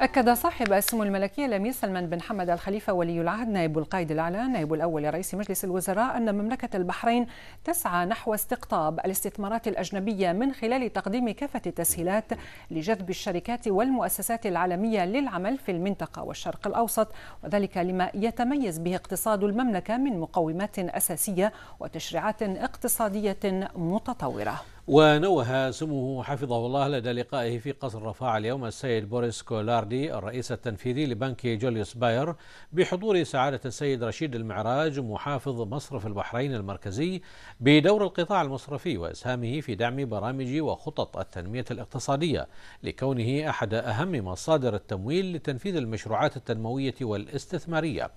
أكد صاحب السمو الملكية الأمير سلمان بن حمد الخليفة ولي العهد نائب القائد الأعلى نائب الأول لرئيس مجلس الوزراء أن مملكة البحرين تسعى نحو استقطاب الاستثمارات الأجنبية من خلال تقديم كافة التسهيلات لجذب الشركات والمؤسسات العالمية للعمل في المنطقة والشرق الأوسط وذلك لما يتميز به اقتصاد المملكة من مقومات أساسية وتشريعات اقتصادية متطورة ونوه سموه حفظه الله لدى لقائه في قصر رفاه اليوم السيد بوريس كولاردي الرئيس التنفيذي لبنك جوليوس باير بحضور سعادة السيد رشيد المعراج محافظ مصرف البحرين المركزي بدور القطاع المصرفي وإسهامه في دعم برامج وخطط التنمية الاقتصادية لكونه أحد أهم مصادر التمويل لتنفيذ المشروعات التنموية والاستثمارية.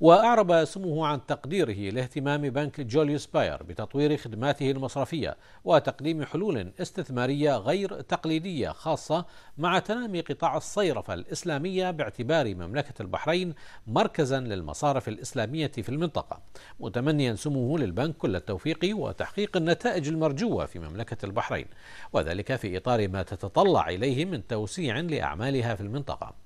وأعرب سموه عن تقديره لاهتمام بنك جوليوس باير بتطوير خدماته المصرفية وتقديم حلول استثمارية غير تقليدية خاصة مع تنامي قطاع الصيرفة الإسلامية باعتبار مملكة البحرين مركزا للمصارف الإسلامية في المنطقة متمنيا سموه للبنك كل التوفيق وتحقيق النتائج المرجوة في مملكة البحرين وذلك في إطار ما تتطلع إليه من توسيع لأعمالها في المنطقة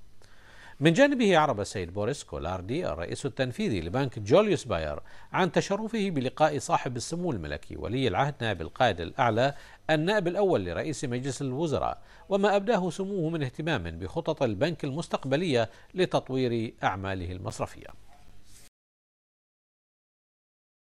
من جانبه عرب السيد بوريس كولاردي الرئيس التنفيذي لبنك جوليوس باير عن تشرفه بلقاء صاحب السمو الملكي ولي العهد نائب القائد الأعلى النائب الأول لرئيس مجلس الوزراء وما أبداه سموه من اهتمام بخطط البنك المستقبلية لتطوير أعماله المصرفية